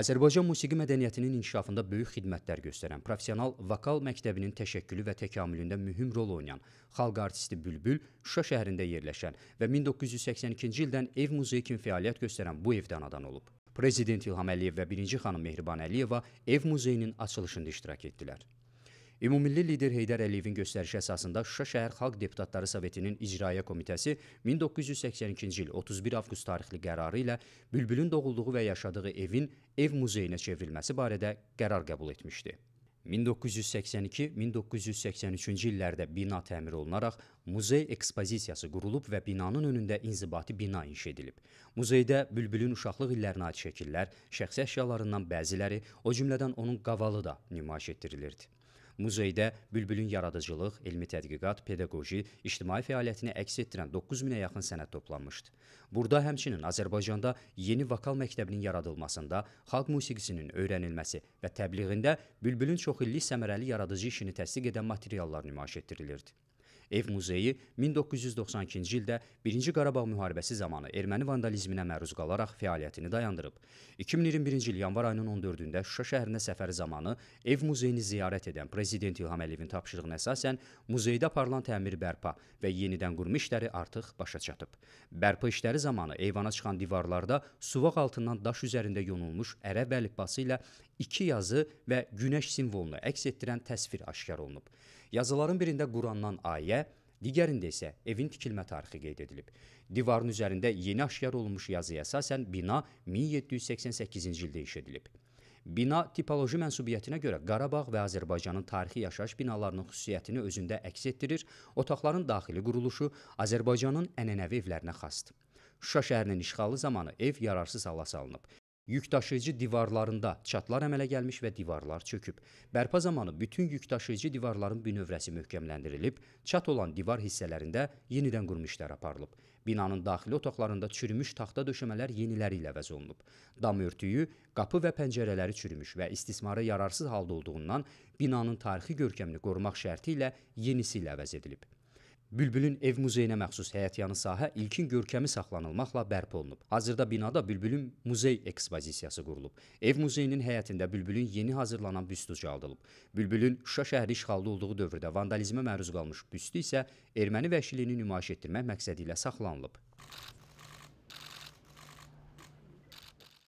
Azərbaycan musiqi mədəniyyətinin inkişafında böyük xidmətlər göstərən professional vokal məktəbinin təşəkkülü və təkamülündə mühüm rol oynayan xalq artisti Bülbül Şuşa şəhərində yerləşən və 1982-ci ildən ev muzeyi kimi fəaliyyət göstərən bu evdən anadan olub. Prezident İlham Əliyev və birinci xanım Mehriban Əliyeva ev muzeyinin açılışında iştirak etdilər. Ümummilli lider Heydər Əliyevin göstərişi əsasında Şuşa şəhər Xalq Deputatları Sovetinin İcraiyyə Komitəsi 1982-ci il 31 avqust tarixli qərarı ilə Bülbülün doğulduğu və yaşadığı evin ev muzeyinə çevrilməsi barədə qərar qəbul etmişdi. 1982-1983-cü illərdə bina təmir olunaraq muzey ekspozisiyası qurulub və binanın önündə inzibati bina inşa edilib. Muzeydə Bülbülün uşaqlıq illərinə aid şəkillər, şəxsi əşyalarından bəziləri, o cümlədən onun qavalı da nümayiş etdirilirdi. Muzeydə Bülbülün yaradıcılıq, elmi tədqiqat, pedaqoji, ictimai fəaliyyətini əks etdirən 9000-ə yaxın sənəd toplanmışdı. Burada həmçinin Azərbaycanda yeni vokal məktəbinin yaradılmasında, xalq musiqisinin öyrənilməsi və təbliğində Bülbülün çoxillik səmərəli yaradıcı işini təsdiq edən materiallar nümayiş etdirilirdi. Ev muzeyi 1992-ci ildə 1-ci Qarabağ müharibəsi zamanı erməni vandalizminə məruz qalaraq fəaliyyətini dayandırıb. 2021-ci il yanvar ayının 14-də Şuşa şəhərinə səfəri zamanı ev muzeyini ziyarət edən prezident İlham Əliyevin tapşırığına əsasən muzeydə aparılan təmir bərpa və yenidən qurma işləri artıq başa çatıb. Bərpa işləri zamanı eyvana çıxan divarlarda suvaq altından daş üzərində yonulmuş ərəb əlifbası ilə iki yazı və günəş simvolunu əks etdirən təsvir aşkar olunub. Yazıların birində Qurandan ayə, digərində isə evin tikilmə tarixi qeyd edilib. Divarın üzərində yeni aşkar olunmuş yazıya əsasən bina 1788-ci ildə iş edilib. Bina tipoloji mənsubiyyətinə görə Qarabağ və Azərbaycanın tarixi yaşayış binalarının xüsusiyyətini özündə əks etdirir. Otaqların daxili quruluşu Azərbaycanın ənənəvi evlərinə xasdır. Şuşa şəhərinin işğalı zamanı ev yararsız hala salınıb. Yük daşıyıcı divarlarında çatlar əmələ gəlmiş və divarlar çöküb. Bərpa zamanı bütün yük daşıyıcı divarların bünövrəsi möhkəmləndirilib, çat olan divar hissələrində yenidən qurma işləri aparılıb. Binanın daxili otaqlarında çürümüş taxta döşəmələr yeniləri ilə əvəz olunub. Dam örtüyü, qapı və pəncərələri çürümüş və istismara yararsız halda olduğundan binanın tarixi görkəmini qorumaq şərti ilə yenisi ilə əvəz edilib. Bülbülün ev muzeyinə məxsus həyətyanı sahə ilkin görkəmi saxlanılmaqla bərpa olunub. Hazırda binada Bülbülün muzey ekspozisiyası qurulub. Ev muzeyinin həyətində Bülbülün yeni hazırlanan büstü caldılıb. Bülbülün Şuşa şəhəri işğallı olduğu dövrdə vandalizmə məruz qalmış büstü isə erməni vəhşiliyini nümayiş etdirmək məqsədi ilə saxlanılıb.